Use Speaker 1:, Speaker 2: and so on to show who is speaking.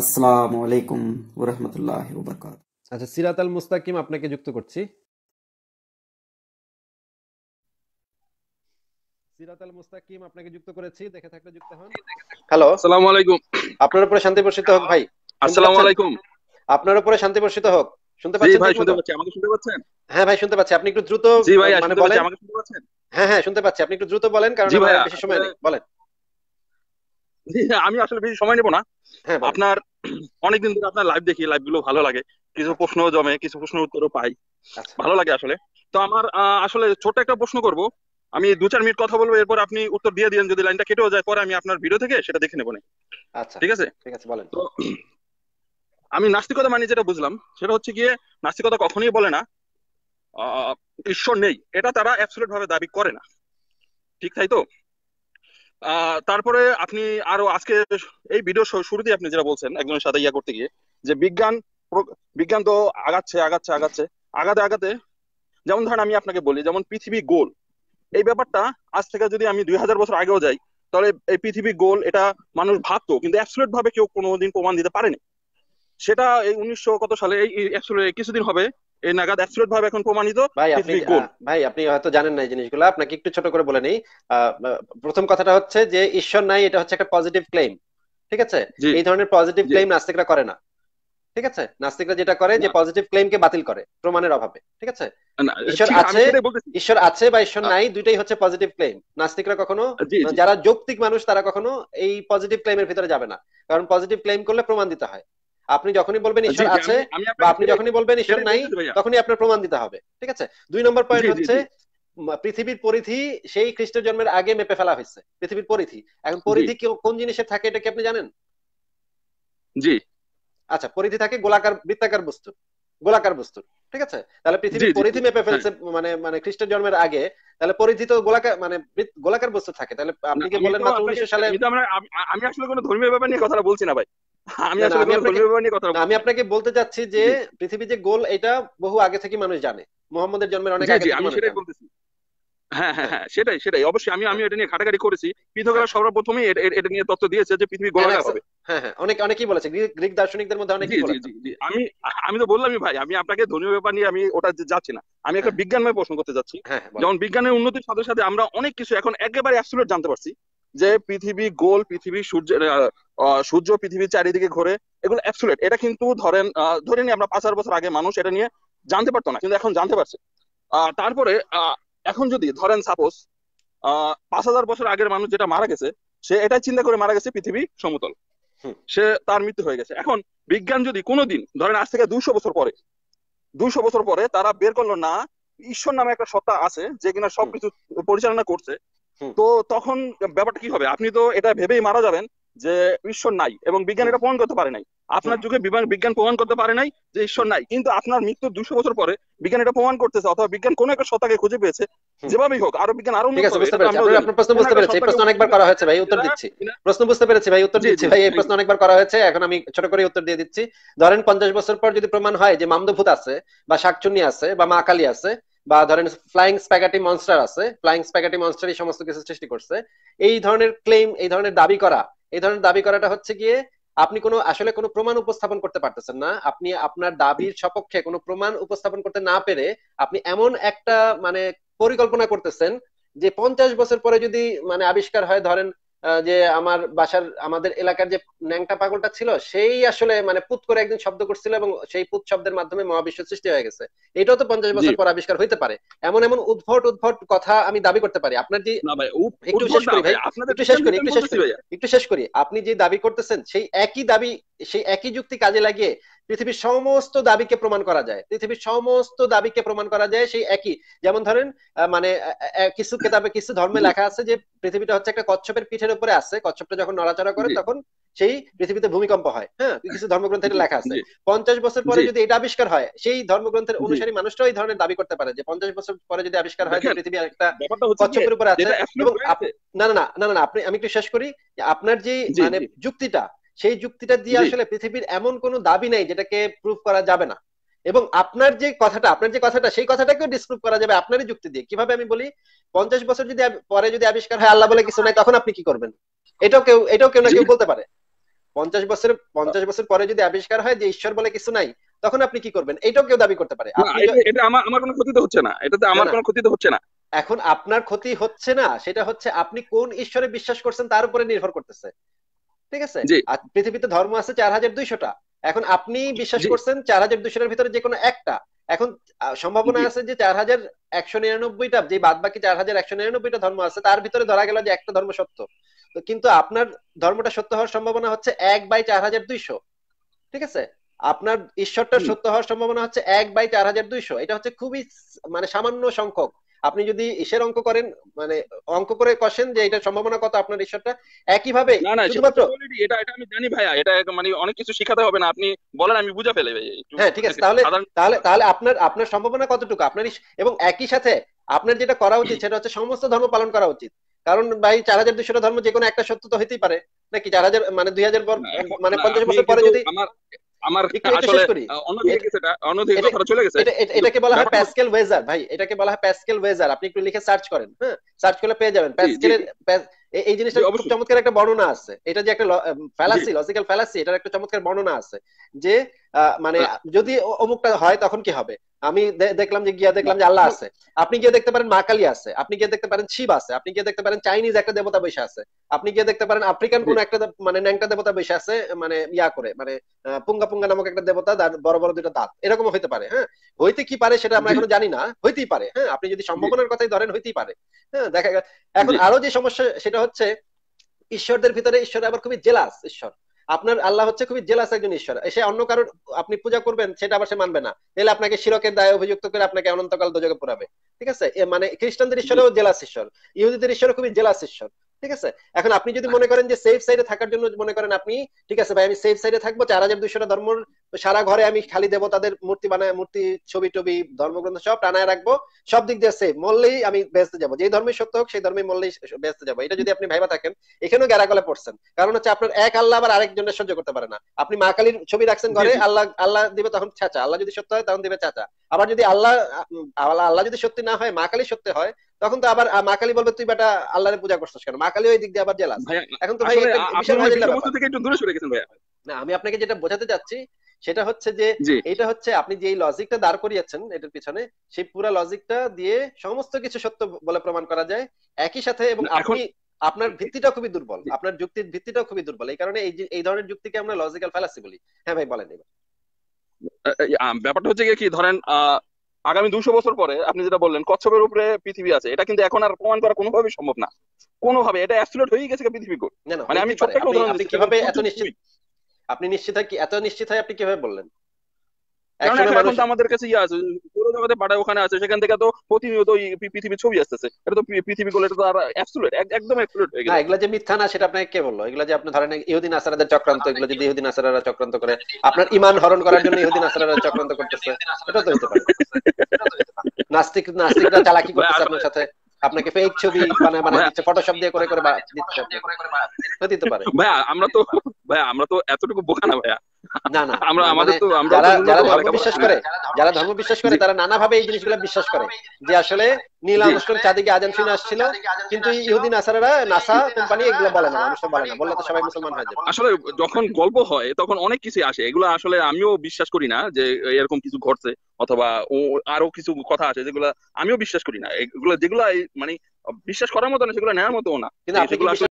Speaker 1: আলাইকুম ওরহমতুল্লাহ ওবরকাত
Speaker 2: আচ্ছা সিরাত আল মুস্তাকিম আপনাকে যুক্ত করছি সিরাত আল মুস্তাকিম আপনাকে যুক্ত করেছি দেখে থাকলে যুক্ত হন হ্যালো আলাইকুম আপনার উপরে শান্তি বর্ষিত হোক ভাই আসসালাম আলাইকুম আপনার উপরে শান্তি বর্ষিত হোক শুনতে পাচ্ছেন ভাই শুনতে পাচ্ছি আমাকে শুনতে পাচ্ছেন হ্যাঁ ভাই শুনতে পাচ্ছি আপনি একটু দ্রুত মানে বলেন হ্যাঁ হ্যাঁ শুনতে পাচ্ছি আপনি একটু দ্রুত বলেন কারণ বেশি সময় নেই বলেন আমি আসলে বেশি সময় নেব না হ্যাঁ, আপনার
Speaker 1: অনেকদিন ধরে আপনার লাইভ দেখি লাইভ গুলো ভালো লাগে কিছু প্রশ্ন জমে কিছু প্রশ্ন উত্তরও পাই আচ্ছা। ভালো লাগে আসলে তো আমার আসলে ছোট একটা প্রশ্ন করব আমি দু চার মিনিট কথা বলবো এরপর আপনি উত্তর দিয়ে দিন যদি লাইনটা কেটেও যায় পরে আমি আপনার ভিডিও থেকে সেটা দেখে নেবো আচ্ছা ঠিক আছে ঠিক আছে বলেন তো আমি নাস্তিকতা মানে যেটা বুঝলাম সেটা হচ্ছে গিয়ে নাস্তিকতা কখনোই বলে না ঈশ্বর নেই এটা তারা অ্যাবসলিউট ভাবে দাবি করে না ঠিক তাই তো তারপরে আপনি আরো আজকে এই ভিডিও শুরুতে আপনি যেটা বলছেন একজনের সাথে ইয়া করতে গিয়ে যে বিজ্ঞান বিজ্ঞান তো আগাচ্ছে আগাচ্ছে আগাচ্ছে আগাতে আগাতে যেমন ধরেন আমি আপনাকে বলি যেমন পৃথিবী গোল এই ব্যাপারটা আজ থেকে যদি আমি দুই হাজার বছর আগেও যাই তাহলে এই পৃথিবী গোল এটা মানুষ ভাবতো কিন্তু অ্যাবসুলেট ভাবে কেউ কোনোদিন প্রমাণ দিতে পারেনি সেটা এই উনিশশো কত সালে এই কিছুদিন হবে এই নাগাদ অ্যাবসলিউট
Speaker 2: ভাবে এখন প্রমাণিত ভাই আপনি ভাই আপনি হয়তো জানেন না জিনিসগুলো আপনাকে একটু ছোট করে বলে নেই প্রথম কথাটা হচ্ছে যে ঈশ্বর নাই এটা হচ্ছে একটা পজিটিভ ক্লেম ঠিক আছে এই ধরনের পজিটিভ ক্লেম নাস্তিকরা করে না ঠিক আছে নাস্তিকরা যেটা করে যে পজিটিভ কে বাতিল করে প্রমাণের অভাবে ঠিক আছে ঈশ্বর আছে ঈশ্বর আছে বা ঈশ্বর নাই দুইটাই হচ্ছে পজিটিভ ক্লেম নাস্তিকরা কখনো যারা যৌক্তিক মানুষ তারা কখনো এই পজিটিভ ক্লেমের ভিতরে যাবে না কারণ পজিটিভ ক্লেম করলে প্রমাণ দিতে হয় আপনি যখনই বলবেন ঈশ্বর আছে বা আপনি যখনই বলবেন ঈশ্বর নাই তখনই আপনার প্রমাণ দিতে হবে ঠিক আছে দুই নম্বর পয়েন্ট হচ্ছে পৃথিবীর পরিধি সেই খ্রিস্ট জন্মের আগে মেপে ফেলা হয়েছে পৃথিবীর পরিধি এখন পরিধি কোন জিনিসের থাকে এটা কি আপনি জানেন জি আচ্ছা পরিধি থাকে গোলাকার বৃত্তাকার বস্তু গোলাকার বস্তু ঠিক আছে তাহলে পৃথিবীর পরিধি মেপে হ্যাঁ। ফেলছে মানে মানে খ্রিস্ট জন্মের আগে তাহলে পরিধি তো গোলাকার মানে গোলাকার বস্তু থাকে তাহলে আপনি কি বলেন না উনিশশো সালে আমি আসলে কোনো ধর্মীয় ব্যাপার নিয়ে কথাটা বলছি না ভাই আমি আপনাকে বলতে চাচ্ছি যে পৃথিবী যে গোল এটা বহু আগে থেকে মানুষ জানে মোহাম্মদের জন্মের অনেক আগে আমি সেটাই বলতেছি
Speaker 1: হ্যাঁ, হ্যাঁ হ্যাঁ সেটাই সেটাই অবশ্যই আমি আমি এটা নিয়ে করেছি পৃথকরা সর্বপ্রথমে এটা নিয়ে তত্ত্ব দিয়েছে যে পৃথিবী গোলাকার হবে হ্যাঁ
Speaker 2: হ্যাঁ, হ্যাঁ হ্যাঁ অনেক অনেকেই বলেছে গ্রিক দার্শনিকদের মধ্যে অনেকেই বলেছে
Speaker 1: আমি আমি তো বললামই ভাই আমি আপনাকে ধর্মীয় ব্যাপার নিয়ে আমি ওটা যাচ্ছি না আমি একটা বিজ্ঞানময় প্রশ্ন করতে যাচ্ছি যেমন বিজ্ঞানের উন্নতির সাথে সাথে আমরা অনেক কিছু এখন একেবারে অ্যাবসলিউট জানতে পারছি যে পৃথিবী গোল পৃথিবী সূর্য সূর্য পৃথিবীর চারিদিকে ঘোরে এগুলো অ্যাবসুলেট এটা কিন্তু ধরেন ধরে নিয়ে আমরা পাঁচ হাজার বছর আগে মানুষ এটা নিয়ে জানতে পারতো না কিন্তু এখন জানতে পারছে আহ তারপরে এখন যদি ধরেন সাপোজ আহ পাঁচ হাজার বছর আগের মানুষ যেটা মারা গেছে সে এটাই চিন্তা করে মারা গেছে পৃথিবী সমতল সে তার মৃত্যু হয়ে গেছে এখন বিজ্ঞান যদি কোনোদিন ধরেন আজ থেকে দুইশো বছর পরে দুইশো বছর পরে তারা বের করলো না ঈশ্বর নামে একটা সত্তা আছে যে কিনা সবকিছু পরিচালনা করছে তো তখন ব্যাপারটা কি হবে আপনি তো এটা ভেবেই মারা যাবেন যে ঈশ্বর নাই এবং বিজ্ঞান এটা প্রমাণ করতে পারে নাই আপনার যুগে বিজ্ঞান প্রমাণ করতে পারে নাই যে ঈশ্বর নাই কিন্তু আপনার মৃত্যুর দুশো বছর পরে বিজ্ঞান এটা প্রমাণ করতেছে অথবা বিজ্ঞান কোন একটা সত্তাকে খুঁজে পেয়েছে যেভাবেই হোক আরো বিজ্ঞান আরো আপনার প্রশ্ন বুঝতে পেরেছি প্রশ্ন অনেকবার করা
Speaker 2: হয়েছে ভাই উত্তর দিচ্ছি প্রশ্ন বুঝতে পেরেছি ভাই উত্তর দিচ্ছি ভাই এই প্রশ্ন অনেকবার করা হয়েছে এখন আমি ছোট করে উত্তর দিয়ে দিচ্ছি ধরেন পঞ্চাশ বছর পর যদি প্রমাণ হয় যে মামদভূত আছে বা শাকচুন্নি আছে বা মা কালী আছে বা ধরেন ফ্লাইং স্প্যাগাটি মনস্টার আছে ফ্লাইং স্প্যাগাটি মনস্টার এই সমস্ত কিছু সৃষ্টি করছে এই ধরনের ক্লেম এই ধরনের দাবি করা এই ধরনের দাবি করাটা হচ্ছে গিয়ে আপনি কোনো আসলে কোনো প্রমাণ উপস্থাপন করতে পারতেছেন না আপনি আপনার দাবির সপক্ষে কোনো প্রমাণ উপস্থাপন করতে না পেরে আপনি এমন একটা মানে পরিকল্পনা করতেছেন যে পঞ্চাশ বছর পরে যদি মানে আবিষ্কার হয় ধরেন যে আমার বাসার আমাদের এলাকার যে ন্যাংটা পাগলটা ছিল সেই আসলে মানে পুত করে একদিন শব্দ করছিল এবং সেই পুত শব্দের মাধ্যমে মহাবিশ্ব সৃষ্টি হয়ে গেছে এটাও তো পঞ্চাশ বছর পর আবিষ্কার হইতে পারে এমন এমন উদ্ভট উদ্ভট কথা আমি দাবি করতে পারি আপনার যে একটু শেষ করি ভাই একটু শেষ করি একটু শেষ করি একটু শেষ করি আপনি যে দাবি করতেছেন সেই একই দাবি সেই একই যুক্তি কাজে লাগিয়ে পৃথিবীর সমস্ত দাবিকে প্রমাণ করা যায় পৃথিবীর সমস্ত দাবিকে প্রমাণ করা যায় সেই একই যেমন ধরেন মানে কিছু কেতাবে কিছু ধর্মে লেখা আছে যে পৃথিবীটা হচ্ছে একটা কচ্ছপের পিঠের উপরে আছে কচ্ছপটা যখন নড়াচড়া করে তখন সেই পৃথিবীতে ভূমিকম্প হয় হ্যাঁ কিছু ধর্মগ্রন্থে লেখা আছে পঞ্চাশ বছর পরে যদি এটা আবিষ্কার হয় সেই ধর্মগ্রন্থের অনুসারী মানুষরা এই ধরনের দাবি করতে পারে যে পঞ্চাশ বছর পরে যদি আবিষ্কার হয় পৃথিবী একটা কচ্ছপের উপরে আছে না না না না না আপনি আমি একটু শেষ করি আপনার যে মানে যুক্তিটা সেই যুক্তিটা দিয়ে আসলে পৃথিবীর এমন কোন দাবি নাই যেটাকে প্রুফ করা যাবে না এবং আপনার যে কথাটা আপনার যে কথাটা সেই কথাটাকেও ডিসক্রুভ করা যাবে আপনারই যুক্তি দিয়ে কিভাবে আমি বলি পঞ্চাশ বছর যদি পরে যদি আবিষ্কার হয় আল্লাহ বলে কিছু নাই তখন আপনি কি করবেন এটাও কেউ এটাও কেউ না কেউ বলতে পারে পঞ্চাশ বছর পঞ্চাশ বছর পরে যদি আবিষ্কার হয় যে ঈশ্বর বলে কিছু নাই তখন আপনি কি করবেন এটাও কেউ দাবি করতে পারে এটা আমার আমার কোনো ক্ষতি তো
Speaker 1: হচ্ছে না এটাতে আমার কোনো ক্ষতি তো হচ্ছে
Speaker 2: না এখন আপনার ক্ষতি হচ্ছে না সেটা হচ্ছে আপনি কোন ঈশ্বরে বিশ্বাস করছেন তার উপরে নির্ভর করতেছে ঠিক আছে আর পৃথিবীতে ধর্ম আছে চার হাজার দুইশোটা এখন আপনি বিশ্বাস করছেন চার হাজার দুইশোটার ভিতরে যে কোনো একটা এখন সম্ভাবনা আছে যে চার হাজার একশো নিরানব্বইটা যে বাদ বাকি চার হাজার একশো নিরানব্বইটা ধর্ম আছে তার ভিতরে ধরা গেল যে একটা ধর্ম সত্য তো কিন্তু আপনার ধর্মটা সত্য হওয়ার সম্ভাবনা হচ্ছে এক বাই চার হাজার দুইশো ঠিক আছে আপনার ঈশ্বরটা সত্য হওয়ার সম্ভাবনা হচ্ছে এক বাই চার হাজার দুইশো এটা হচ্ছে খুবই মানে সামান্য সংখ্যক আপনি যদি ঈশ্বর অঙ্ক করেন মানে অঙ্ক করে কষেন যে এটা সম্ভাবনা কত আপনার ঈশ্বরটা একই ভাবে
Speaker 1: এটা এটা আমি জানি ভাইয়া এটা মানে অনেক কিছু শিখাতে হবে না আপনি বলেন আমি বুঝা ফেলে
Speaker 2: হ্যাঁ ঠিক আছে তাহলে তাহলে তাহলে আপনার আপনার সম্ভাবনা কতটুকু আপনার এবং একই সাথে আপনার যেটা করা উচিত সেটা হচ্ছে সমস্ত ধর্ম পালন করা উচিত কারণ ভাই চার হাজার দুশোটা ধর্ম যে কোনো একটা সত্য তো হইতেই পারে নাকি চার হাজার মানে দুই হাজার পর মানে পঞ্চাশ বছর পরে যদি
Speaker 1: আমার আসলে অন্যদিকে গেছে অন্যদিকে কথাটা চলে গেছে এটাকে বলা হয় প্যাসকেল
Speaker 2: ওয়েজার ভাই এটাকে বলা হয় প্যাসকেল ওয়েজার আপনি একটু লিখে সার্চ করেন হ্যাঁ সার্চ করলে পেয়ে যাবেন প্যাসকেলের এই জিনিসটা খুব চমৎকার একটা বর্ণনা আছে এটা যে একটা ফ্যালাসি লজিক্যাল ফ্যালাসি এটার একটা চমৎকার বর্ণনা আছে যে মানে হ্যাঁ। যদি অমুকটা হয় তখন কি হবে আমি দেখলাম যে গিয়া দেখলাম যে আল্লাহ আছে আপনি গিয়ে দেখতে পারেন মাকালি আছে আপনি গিয়ে দেখতে পারেন শিব আছে আপনি গিয়ে দেখতে পারেন চাইনিজ একটা দেবতা বসে আছে আপনি গিয়ে দেখতে পারেন আফ্রিকান কোন একটা মানে ন্যাংটা দেবতা বসে আছে মানে ইয়া করে মানে পুঙ্গা পুঙ্গা নামক একটা দেবতা বড় বড় দুটো দাঁত এরকম হইতে পারে হ্যাঁ হইতে কি পারে সেটা আমরা এখন জানি না হইতেই পারে হ্যাঁ আপনি যদি সম্ভাবনার কথাই ধরেন হইতেই পারে হ্যাঁ দেখা গেল এখন আরো যে সমস্যা সেটা হচ্ছে ঈশ্বরদের ভিতরে ঈশ্বর আবার খুবই জেলাস ঈশ্বর আপনার আল্লাহ হচ্ছে খুবই জেলাস একজন ঈশ্বর সে অন্য কারোর আপনি পূজা করবেন সেটা আবার সে মানবে না তাহলে আপনাকে শিরকের দায় অভিযুক্ত করে আপনাকে অনন্তকাল দোজকে পড়াবে ঠিক আছে মানে খ্রিস্টানদের ঈশ্বরেও জেলাস ঈশ্বর ইহুদিদের ঈশ্বর খুবই জেলাস ঈশ্বর ঠিক আছে এখন আপনি যদি মনে করেন যে সেফ সাইডে থাকার জন্য মনে করেন আপনি ঠিক আছে ভাই আমি সেফ সাইডে থাকবো চার হাজার দুইশোটা ধর্মর সারা ঘরে আমি খালি দেবতাদের মূর্তি বানায় মূর্তি ছবি টবি ধর্মগ্রন্থ সব প্রাণায় রাখবো সব দিক দিয়ে সেফ মরলেই আমি বেঁচতে যাবো যে ধর্মে সত্য হোক সেই ধর্মে মরলেই বেঁচতে যাবো এটা যদি আপনি ভাইবা থাকেন এখানেও গেরাগলে পড়ছেন কারণ হচ্ছে আপনার এক আল্লাহ আবার আরেকজনের সহ্য করতে পারে না আপনি মা কালীর ছবি রাখছেন ঘরে আল্লাহ আল্লাহ দিবে তখন চাচা আল্লাহ যদি সত্য হয় তখন দিবে চাচা আবার যদি আল্লাহ আল্লাহ আল্লাহ যদি সত্যি না হয় মা কালী সত্যি হয় তখন তো আবার মা কালী বলবে তুই বেটা আল্লাহরে পূজা করছিস কেন মা কালী ওই দিক দিয়ে আবার জেলা এখন তো ভাই না আমি আপনাকে যেটা বোঝাতে চাচ্ছি সেটা হচ্ছে যে এটা হচ্ছে আপনি যে লজিকটা দাঁড় করিয়েছেন এটার পিছনে সেই পুরো লজিকটা দিয়ে সমস্ত কিছু সত্য বলে প্রমাণ করা যায় একই সাথে এবং আপনি আপনার ভিত্তিটা খুবই দুর্বল আপনার যুক্তির ভিত্তিটা খুবই দুর্বল এই কারণে এই এই ধরনের যুক্তিকে আমরা লজিক্যাল ফ্যালাসি বলি হ্যাঁ ভাই বলেন এবার
Speaker 1: ব্যাপারটা হচ্ছে কি ধরেন আগামী দুশো বছর পরে আপনি যেটা বললেন কচ্ছপের উপরে পৃথিবী আছে এটা কিন্তু এখন আর প্রমাণ করা কোনোভাবেই সম্ভব না কোনোভাবে
Speaker 2: এটা অ্যাবসলিউট হয়ে গেছে পৃথিবী মানে আমি ছোট্ট একটা উদাহরণ কিভাবে এত নিশ্চিত আপনি নিশ্চিত হয় কি এত নিশ্চিত হয় আপনি কিভাবে বললেন আমাদের কাছে ইয়ে আছে জগতে পাঠায় ওখানে আছে সেখান থেকে তো প্রতিনিয়ত পৃথিবীর ছবি আসতেছে এটা তো পৃথিবী বলে এটা তো আর অ্যাবসলিউট একদম অ্যাবসলিউট হয়ে গেল এগুলা যে মিথ্যা না সেটা আপনাকে কে বললো এগুলা যে আপনি ধরেন ইহুদিন আসারাদের চক্রান্ত এগুলো যদি ইহুদিন আসারারা চক্রান্ত করে আপনার ইমান হরণ করার জন্য ইহুদিন আসারারা চক্রান্ত করতেছে এটা তো হতে পারে নাস্তিক নাস্তিকরা চালাকি করতেছে আপনার সাথে আপনাকে ফেক ছবি বানায় বানায় দিচ্ছে ফটোশপ দিয়ে করে করে দিতে পারে ভাই
Speaker 1: আমরা তো ভাইয়া আমরা তো এতটুকু বোকা না ভাইয়া
Speaker 2: না না আমরা আমাদের মানে তো আমরা যারা ধর্ম বিশ্বাস করে যারা ধর্ম বিশ্বাস করে তারা নানাভাবে এই জিনিসগুলো বিশ্বাস করে যে আসলে নীল চাঁদিকে আজান শুনে আসছিল কিন্তু নাসা কোম্পানি এগুলো বলে না মানুষ বলে না বললে তো সবাই মুসলমান হয়ে যাবে
Speaker 1: আসলে যখন গল্প হয় তখন অনেক কিছু আসে এগুলো আসলে আমিও বিশ্বাস করি না যে এরকম কিছু ঘটছে অথবা আরো কিছু কথা আছে যেগুলো আমিও বিশ্বাস করি না এগুলো যেগুলো মানে বিশ্বাস করার মতো না সেগুলো নেওয়ার মতো না কিন্তু